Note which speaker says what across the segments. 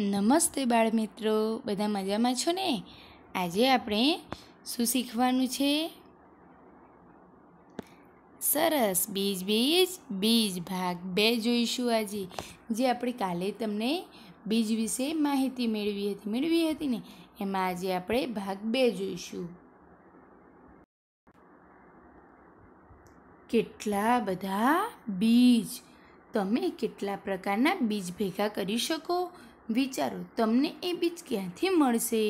Speaker 1: નમસ્તે બાળમિત્રો બધા મજામાં છો ને આજે આપણે શું શીખવાનું છે સરસ બીજ બીજ બીજ ભાગ બે જોઈશું આજે જે આપણે કાલે તમને બીજ વિશે માહિતી મેળવી હતી મેળવી હતી ને એમાં આજે આપણે ભાગ બે જોઈશું કેટલા બધા બીજ તમે કેટલા પ્રકારના બીજ ભેગા કરી શકો વિચારો તમને એ બીજ ક્યાંથી મળશે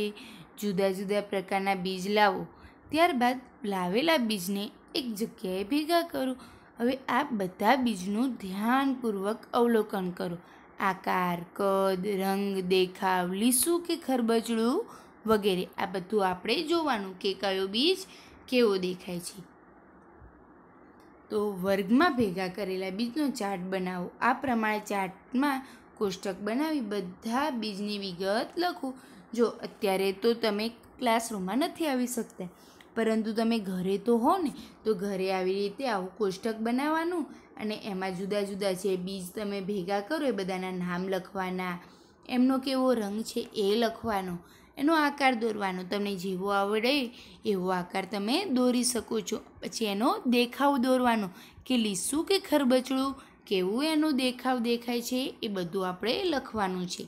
Speaker 1: જુદા જુદા પ્રકારના બીજ લાવો ત્યારબાદ લાવેલા બીજને એક જગ્યાએ ભેગા કરો હવે આ બધા બીજનું ધ્યાનપૂર્વક અવલોકન કરો આકાર કદ રંગ દેખાવ લીસું કે ખરબચડું વગેરે આ બધું આપણે જોવાનું કે કયો બીજ કેવો દેખાય છે તો વર્ગમાં ભેગા કરેલા બીજનો ચાર્ટ બનાવો આ પ્રમાણે ચાર્ટમાં કોષ્ટક બનાવી બધા બીજની વિગત લખો જો અત્યારે તો તમે ક્લાસરૂમમાં નથી આવી શકતા પરંતુ તમે ઘરે તો હો ને તો ઘરે આવી રીતે આવું કોષ્ટક બનાવવાનું અને એમાં જુદા જુદા જે બીજ તમે ભેગા કરો એ બધાના નામ લખવાના એમનો કેવો રંગ છે એ લખવાનો એનો આકાર દોરવાનો તમને જેવો આવડે એવો આકાર તમે દોરી શકો છો પછી એનો દેખાવ દોરવાનો કે લીસું કે ખરબચડું કેવું એનો દેખાવ દેખાય છે એ બધું આપણે લખવાનું છે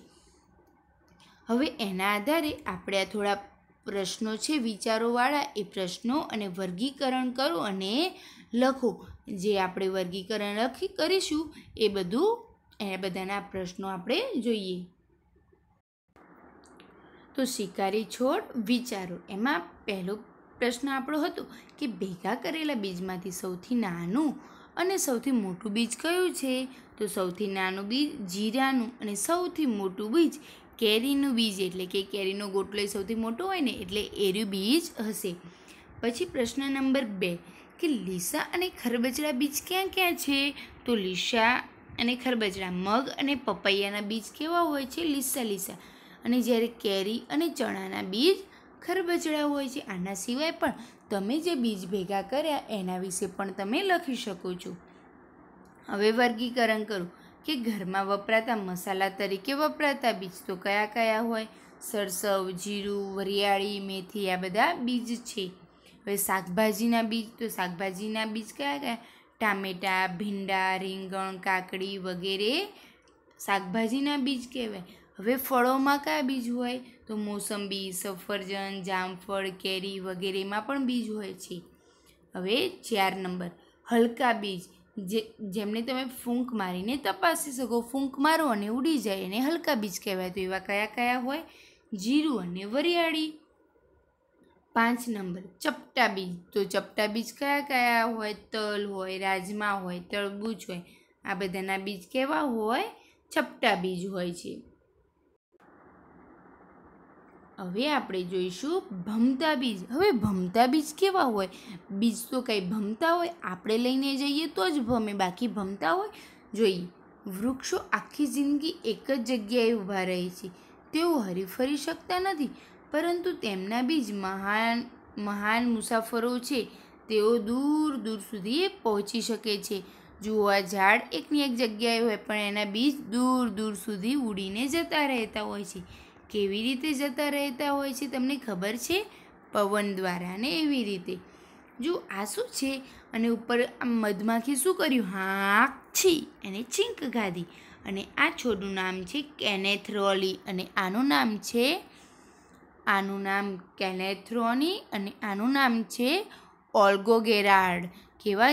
Speaker 1: હવે એના આધારે આપણે આ થોડા પ્રશ્નો છે વિચારોવાળા એ પ્રશ્નો અને વર્ગીકરણ કરો અને લખો જે આપણે વર્ગીકરણ લખી કરીશું એ બધું એ બધાના પ્રશ્નો આપણે જોઈએ તો શિકારી છોડ વિચારો એમાં પહેલો પ્રશ્ન આપણો હતો કે ભેગા કરેલા બીજમાંથી સૌથી નાનું અને સૌથી મોટું બીજ કયું છે તો સૌથી નાનું બીજ જીરાનું અને સૌથી મોટું બીજ કેરીનું બીજ એટલે કે કેરીનો ગોટલો એ સૌથી મોટો હોય ને એટલે એર્યું બીજ હશે પછી પ્રશ્ન નંબર બે કે લીસા અને ખરબચડા બીજ ક્યાં ક્યાં છે તો લીસા અને ખરબચડા મગ અને પપૈયાના બીજ કેવા હોય છે લીસા લીસા અને જ્યારે કેરી અને ચણાના બીજ ખરબચડા હોય છે આના સિવાય પણ તમે જે બીજ ભેગા કર્યા એના વિશે પણ તમે લખી શકો છો હવે વર્ગીકરણ કરું કે ઘરમાં વપરાતા મસાલા તરીકે વપરાતા બીજ તો કયા કયા હોય સરસવ જીરું વરિયાળી મેથી આ બધા બીજ છે હવે શાકભાજીના બીજ તો શાકભાજીના બીજ કયા કયા ટામેટાં ભીંડા રીંગણ કાકડી વગેરે શાકભાજીના બીજ કહેવાય હવે ફળોમાં કયા બીજ હોય તો મોસંબી સફરજન જામફળ કેરી વગેરેમાં પણ બીજ હોય છે હવે ચાર નંબર હલકા બીજ જે જેમને તમે ફૂંક મારીને તપાસી શકો ફૂંક મારો અને ઉડી જાય એને હલકા બીજ કહેવાય તો એવા કયા કયા હોય જીરું અને વરિયાળી પાંચ નંબર ચપટા બીજ તો ચપટા બીજ કયા કયા હોય તલ હોય રાજમા હોય તળબૂચ હોય આ બધાના બીજ કેવા હોય ચપટા બીજ હોય છે હવે આપણે જોઈશું ભમતા બીજ હવે ભમતા બીજ કેવા હોય બીજ તો કાંઈ ભમતા હોય આપણે લઈને જઈએ તો જ ભમે બાકી ભમતા હોય જોઈએ વૃક્ષો આખી જિંદગી એક જ જગ્યાએ ઊભા રહે છે તેઓ હરીફરી શકતા નથી પરંતુ તેમના બીજ મહાન મહાન મુસાફરો છે તેઓ દૂર દૂર સુધી પહોંચી શકે છે જુઓ આ ઝાડ એકની એક જગ્યાએ હોય પણ એના બીજ દૂર દૂર સુધી ઉડીને જતા રહેતા હોય છે કેવી રીતે જતા રહેતા હોય છે તમને ખબર છે પવન દ્વારા ને એવી રીતે જો આ શું છે અને ઉપર મધમાખી શું કર્યું હાક છી એને ચીંક ગાધી અને આ છોડનું નામ છે કેનેથ્રોલી અને આનું નામ છે આનું નામ કેનેથ્રોની અને આનું નામ છે ઓલ્ગોગેરાર્ડ કેવા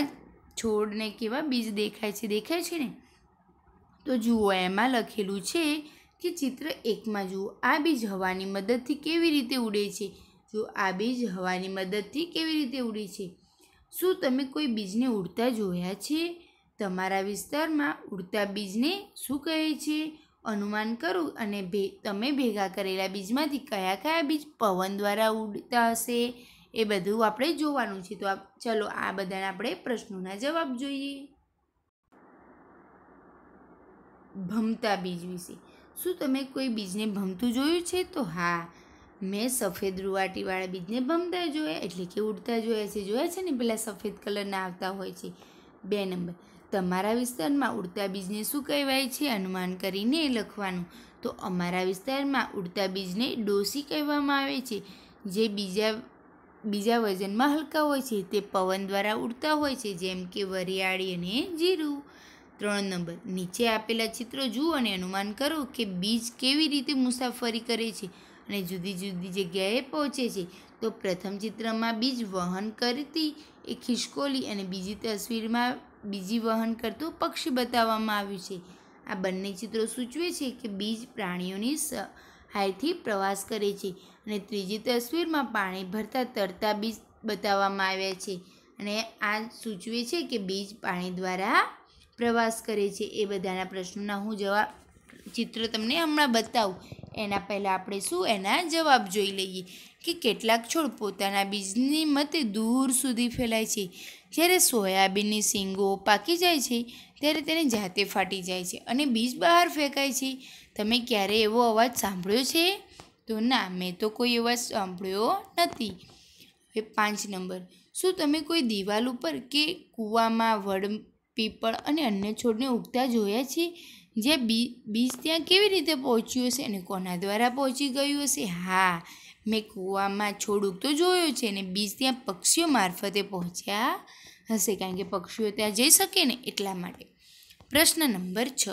Speaker 1: છોડને કેવા બીજ દેખાય છે દેખાય છે ને તો જુઓ એમાં લખેલું છે કે ચિત્ર એકમાં જુઓ આ બીજ હવાની મદદથી કેવી રીતે ઉડે છે જો આ બીજ હવાની મદદથી કેવી રીતે ઉડે છે શું તમે કોઈ બીજને ઉડતા જોયા છે તમારા વિસ્તારમાં ઉડતા બીજને શું કહે છે અનુમાન કરો અને ભે તમે ભેગા કરેલા બીજમાંથી કયા કયા બીજ પવન દ્વારા ઉડતા હશે એ બધું આપણે જોવાનું છે તો ચલો આ બધાને આપણે પ્રશ્નોના જવાબ જોઈએ ભમતા બીજ વિશે શું તમે કોઈ બીજને ભમતું જોયું છે તો હા મેં સફેદ રૂવાટીવાળા બીજને ભમતા જોયા એટલે કે ઉડતા જોયા છે જોયા છે ને પેલા સફેદ કલરના આવતા હોય છે બે નંબર તમારા વિસ્તારમાં ઉડતા બીજને શું કહેવાય છે અનુમાન કરીને લખવાનું તો અમારા વિસ્તારમાં ઉડતા બીજને ડોસી કહેવામાં આવે છે જે બીજા બીજા વજનમાં હલકા હોય છે તે પવન દ્વારા ઉડતા હોય છે જેમ કે વરિયાળી અને જીરું ત્રણ નંબર નીચે આપેલા ચિત્રો જુઓ અને અનુમાન કરો કે બીજ કેવી રીતે મુસાફરી કરે છે અને જુદી જુદી જગ્યાએ પહોંચે છે તો પ્રથમ ચિત્રમાં બીજ વહન કરતી એ ખિસકોલી અને બીજી તસવીરમાં બીજી વહન કરતું પક્ષી બતાવવામાં આવ્યું છે આ બંને ચિત્રો સૂચવે છે કે બીજ પ્રાણીઓની સહાયથી પ્રવાસ કરે છે અને ત્રીજી તસવીરમાં પાણી ભરતા તરતા બીજ બતાવવામાં આવ્યા છે અને આ સૂચવે છે કે બીજ પાણી દ્વારા પ્રવાસ કરે છે એ બધાના પ્રશ્નોના હું જવાબ ચિત્ર તમને હમણાં બતાવું એના પહેલાં આપણે શું એના જવાબ જોઈ લઈએ કે કેટલાક છોડ પોતાના બીજની મતે દૂર સુધી ફેલાય છે જ્યારે સોયાબીનની શીંગો પાકી જાય છે ત્યારે તેને જાતે ફાટી જાય છે અને બીજ બહાર ફેંકાય છે તમે ક્યારે એવો અવાજ સાંભળ્યો છે તો ના મેં તો કોઈ અવાજ સાંભળ્યો નથી હવે પાંચ નંબર શું તમે કોઈ દિવાલ ઉપર કે કૂવામાં વડ પીપળ અને અન્ય છોડને ઉગતા જોયા છે જે બી બીજ ત્યાં કેવી રીતે પહોંચ્યું હશે અને કોના દ્વારા પહોંચી ગયું હશે હા મેં કૂવામાં છોડ ઉગતો જોયો છે અને બીજ ત્યાં પક્ષીઓ મારફતે પહોંચ્યા હશે કારણ કે પક્ષીઓ ત્યાં જઈ શકે ને એટલા માટે પ્રશ્ન નંબર છ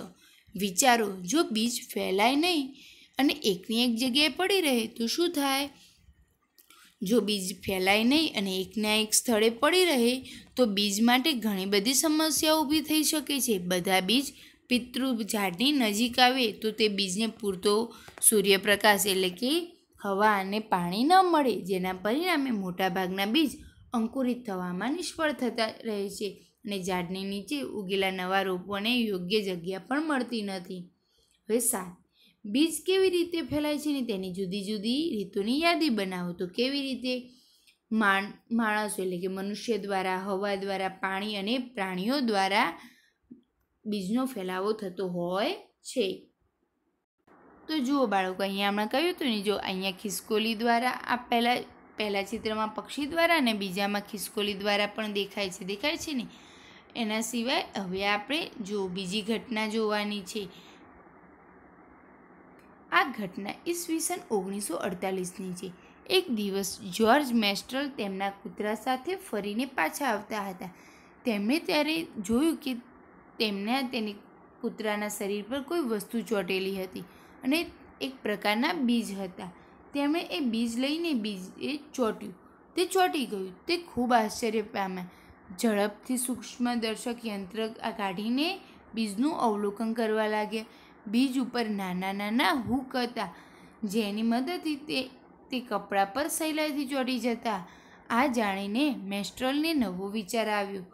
Speaker 1: વિચારો જો બીજ ફેલાય નહીં અને એકની એક જગ્યાએ પડી રહે તો શું થાય જો બીજ ફેલાય નહીં અને એકના એક સ્થળે પડી રહે તો બીજ માટે ઘણી બધી સમસ્યાઓ ઊભી થઈ શકે છે બધા બીજ પિતૃ ઝાડની નજીક આવે તો તે બીજને પૂરતો સૂર્યપ્રકાશ એટલે કે હવા અને પાણી ન મળે જેના પરિણામે મોટાભાગના બીજ અંકુરિત થવામાં નિષ્ફળ થતા રહે છે અને ઝાડની નીચે ઉગેલા નવા રોપોને યોગ્ય જગ્યા પણ મળતી નથી હવે સાત બીજ કેવી રીતે ફેલાય છે ને તેની જુદી જુદી રીતોની યાદી બનાવો તો કેવી રીતે માણ માણસો એટલે કે મનુષ્ય દ્વારા હવા દ્વારા પાણી અને પ્રાણીઓ દ્વારા બીજનો ફેલાવો થતો હોય છે તો જુઓ બાળકો અહીંયા હમણાં કહ્યું હતું ને જો અહીંયા ખિસકોલી દ્વારા આ પહેલાં પહેલાં ચિત્રમાં પક્ષી દ્વારા અને બીજામાં ખિસકોલી દ્વારા પણ દેખાય છે દેખાય છે ને એના સિવાય હવે આપણે જો બીજી ઘટના જોવાની છે આ ઘટના ઈસવીસન ઓગણીસો અડતાલીસની છે એક દિવસ જ્યોર્જ મેસ્ટ્રલ તેમના કૂતરા સાથે ફરીને પાછા આવતા હતા તેમણે ત્યારે જોયું કે તેમના તેને કૂતરાના શરીર પર કોઈ વસ્તુ ચોંટેલી હતી અને એક પ્રકારના બીજ હતા તેમણે એ બીજ લઈને બીજ એ ચોંટ્યું તે ચોંટી ગયું તે ખૂબ આશ્ચર્ય પામ્યા ઝડપથી સૂક્ષ્મદર્શક યંત્ર કાઢીને બીજનું અવલોકન કરવા લાગ્યા બીજ ઉપર નાના નાના હૂક હતા જેની મદદથી તે તે કપડાં પર સહેલાઈથી ચોટી જતા આ જાણીને મેસ્ટ્રોલને નવો વિચાર આવ્યો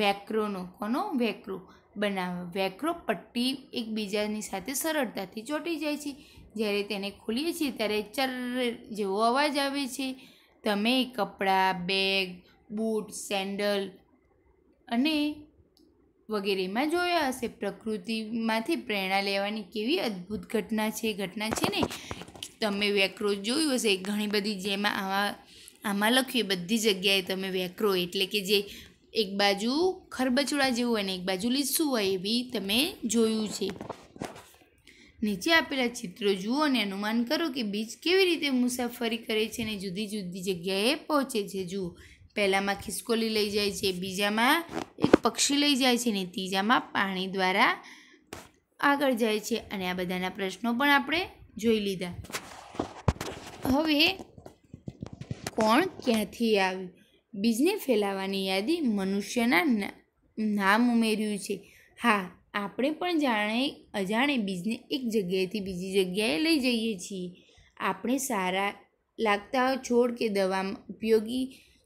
Speaker 1: વેક્રોનો કોનો વેક્રો બનાવવા વેક્રો પટ્ટી એકબીજાની સાથે સરળતાથી ચોટી જાય છે જ્યારે તેને ખોલીએ છીએ ત્યારે ચર જેવો અવાજ આવે છે તમે કપડાં બેગ બૂટ સેન્ડલ અને વગેરેમાં જોયા હશે પ્રકૃતિમાંથી પ્રેરણા લેવાની કેવી અદ્ભુત ઘટના છે ઘટના છે ને તમે વેક્રો જોયું હશે ઘણી બધી જેમાં આવા આમાં લખ્યું બધી જગ્યાએ તમે વેક્રો એટલે કે જે એક બાજુ ખરબચડા જેવું હોય અને એક બાજુ લીસું હોય એવી તમે જોયું છે નીચે આપેલા ચિત્રો જુઓ અને અનુમાન કરો કે બીચ કેવી રીતે મુસાફરી કરે છે અને જુદી જુદી જગ્યાએ પહોંચે છે જુઓ પહેલાંમાં ખિસકોલી લઈ જાય છે બીજામાં એક પક્ષી લઈ જાય છે ને ત્રીજામાં પાણી દ્વારા આગળ જાય છે અને આ બધાના પ્રશ્નો પણ આપણે જોઈ લીધા હવે કોણ ક્યાંથી આવ્યું બીજને ફેલાવાની યાદી મનુષ્યના નામ ઉમેર્યું છે હા આપણે પણ જાણે અજાણે બીજને એક જગ્યાએથી બીજી જગ્યાએ લઈ જઈએ છીએ આપણે સારા લાગતા છોડ કે દવામાં ઉપયોગી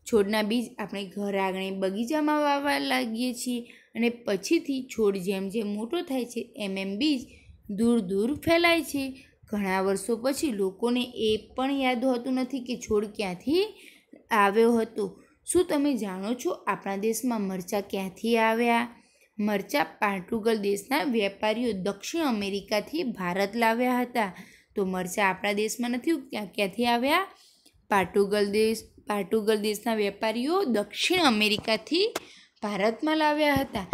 Speaker 1: છોડના બીજ આપણે ઘર આંગણે બગીચામાં વાવવા લાગીએ છીએ અને પછીથી છોડ જેમ જેમ મોટો થાય છે એમ એમ બીજ દૂર દૂર ફેલાય છે ઘણા વર્ષો પછી લોકોને એ પણ યાદ હોતું નથી કે છોડ ક્યાંથી આવ્યો હતો શું તમે જાણો છો આપણા દેશમાં મરચાં ક્યાંથી આવ્યા મરચાં પોર્ટુગલ દેશના વેપારીઓ દક્ષિણ અમેરિકાથી ભારત લાવ્યા હતા તો મરચાં આપણા દેશમાં નથી ક્યાં ક્યાંથી આવ્યા પોર્ટુગલ દેશ પાર્ટુગલ દેશના વેપારીઓ દક્ષિણ અમેરિકાથી ભારતમાં લાવ્યા હતા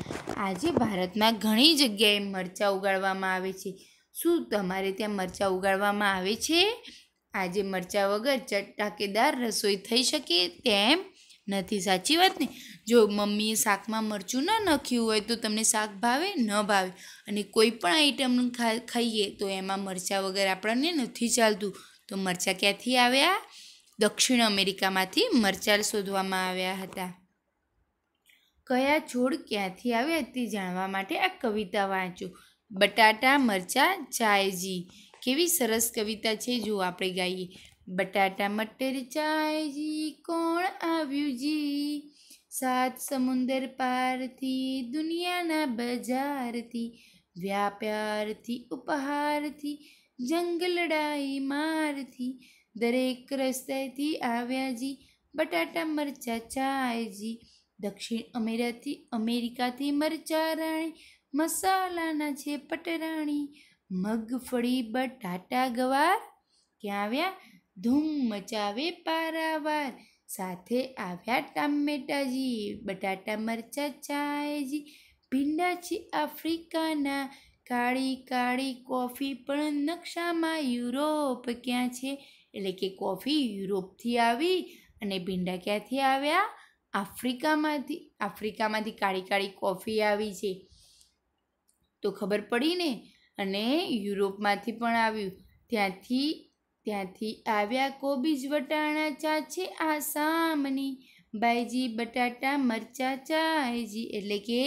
Speaker 1: આજે ભારતમાં ઘણી જગ્યાએ મરચાં ઉગાડવામાં આવે છે શું તમારે ત્યાં મરચાં ઉગાડવામાં આવે છે આજે મરચાં વગર ચટાકેદાર રસોઈ થઈ શકે તેમ નથી સાચી વાત ને જો મમ્મીએ શાકમાં મરચું ન નાખ્યું હોય તો તમને શાક ભાવે ન ભાવે અને કોઈ પણ આઈટમ ખાઈએ તો એમાં મરચાં વગર આપણને નથી ચાલતું તો મરચાં ક્યાંથી આવ્યા દક્ષિણ અમેરિકામાંથી મરચાં શોધવામાં આવ્યા હતા કયા છોડ ક્યાંથી આવ્યા તે જાણવા માટે આ કવિતા વાંચો બટાટા મરચાં ચાયજી કેવી સરસ કવિતા છે જો આપણે ગાઈએ બટાટા મટર ચાયજી કોણ આવ્યું જી સાત સમુદર પારથી દુનિયાના બજારથી વ્યાપારથી ઉપહારથી જંગલડાઈ મારથી દરેક રસ્તાએથી આવ્યા જી બટાટા મરચા ચાયજી દક્ષિણ અમેરાથી અમેરિકાથી મરચા રાણી મસાલાના છે પટરાણી મગફળી બટાટા ગવાર ક્યાં આવ્યા ધૂમ મચાવે પારાવાર સાથે આવ્યા ટામેટાજી બટાટા મરચા ચાયજી ભીંડા છે આફ્રિકાના કાળી કાળી કોફી પણ નકશામાં યુરોપ ક્યાં છે એટલે કે કોફી યુરોપથી આવી અને ભીંડા ક્યાંથી આવ્યા આફ્રિકામાંથી આફ્રિકામાંથી કાળી કાળી કોફી આવી છે તો ખબર પડી ને અને યુરોપમાંથી પણ આવ્યું ત્યાંથી ત્યાંથી આવ્યા કોબીજ વટાણા ચા છે આસામની બાયજી બટાટા મરચા ચાયજી એટલે કે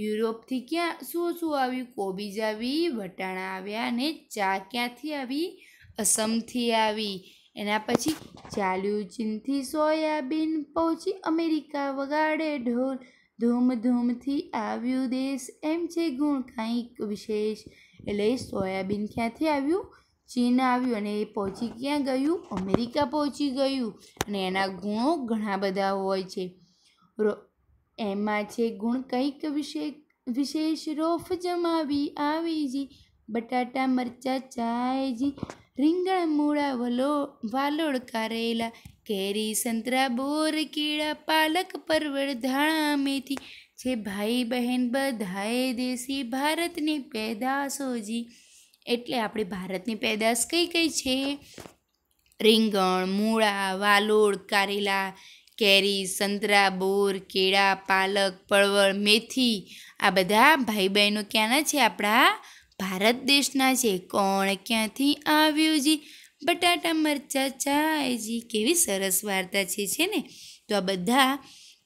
Speaker 1: યુરોપથી ક્યાં શું શું આવ્યું કોબીજ આવી વટાણા આવ્યા અને ચા ક્યાંથી આવી અસમથી આવી એના પછી ચાલ્યું ચીનથી સોયાબીન પહોંચી અમેરિકા વગાડે ઢોલ ધૂમધૂમથી આવ્યું દેશ એમ છે ગુણ કાંઈક વિશેષ એટલે સોયાબીન ક્યાંથી આવ્યું ચીન આવ્યું અને એ પહોંચી ક્યાં ગયું અમેરિકા પહોંચી ગયું અને એના ગુણો ઘણા બધા હોય છે એમાં છે ગુણ કંઈક વિશે વિશેષ રોફ જમાવી આવી જી બટાટા મરચાં ચાયજી રીંગણ મૂળા વલો વાલોળ કારેલા કેરી સંતરા બોર કેળા પાલક પરવળ ધાણા મેથી છે ભાઈ બહેન બધાએ દેશી ભારતની જી એટલે આપણે ભારતની પેદાશ કઈ કઈ છે રીંગણ મૂળા વાલોળ કારેલા કેરી સંતરા બોર કેળા પાલક પળવળ મેથી આ બધા ભાઈ બહેનો ક્યાંના છે આપણા ભારત દેશના છે કોણ ક્યાંથી આવ્યું જી બટાટા મરચા ચાયજી કેવી સરસ વાર્તા છે છે ને તો આ બધા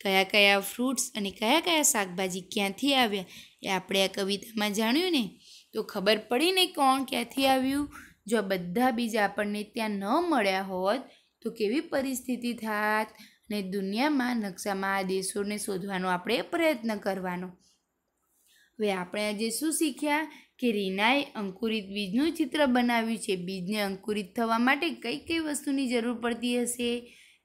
Speaker 1: કયા કયા ફ્રૂટ્સ અને કયા કયા શાકભાજી ક્યાંથી આવ્યા એ આપણે આ કવિતામાં જાણ્યું ને તો ખબર પડી ને કોણ ક્યાંથી આવ્યું જો આ બધા બીજ આપણને ત્યાં ન મળ્યા હોત તો કેવી પરિસ્થિતિ થાત ને દુનિયામાં નકશામાં આ દેશોને શોધવાનો આપણે પ્રયત્ન કરવાનો હવે આપણે આજે શું શીખ્યા કે રીનાએ અંકુરિત બીજનું ચિત્ર બનાવ્યું છે બીજને અંકુરિત થવા માટે કઈ કઈ વસ્તુની જરૂર પડતી હશે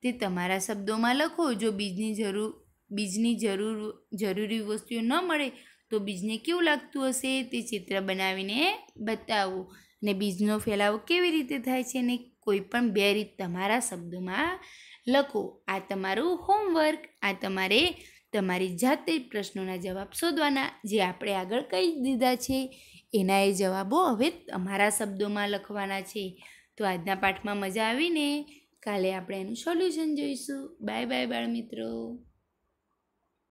Speaker 1: તે તમારા શબ્દોમાં લખો જો બીજની જરૂર બીજની જરૂર જરૂરી વસ્તુઓ ન મળે તો બીજને કેવું લાગતું હશે તે ચિત્ર બનાવીને બતાવો ને બીજનો ફેલાવો કેવી રીતે થાય છે ને કોઈ પણ બે રીત તમારા શબ્દોમાં લખો આ તમારું હોમવર્ક આ તમારે તમારી જાતે પ્રશ્નોના જવાબ શોધવાના જે આપણે આગળ કહી દીધા છે એના એ જવાબો હવે તમારા શબ્દોમાં લખવાના છે તો આજના પાઠમાં મજા આવીને કાલે આપણે એનું સોલ્યુશન જોઈશું બાય બાય બાળ મિત્રો